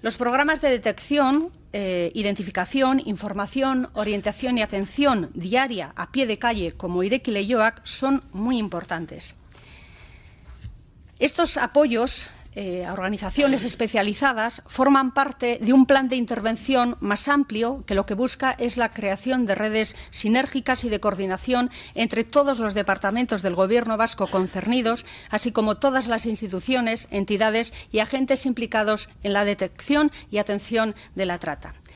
Los programas de detección, eh, identificación, información, orientación y atención diaria a pie de calle como Ireki Leyoac son muy importantes. Estos apoyos eh, organizaciones especializadas forman parte de un plan de intervención más amplio que lo que busca es la creación de redes sinérgicas y de coordinación entre todos los departamentos del Gobierno vasco concernidos, así como todas las instituciones, entidades y agentes implicados en la detección y atención de la trata.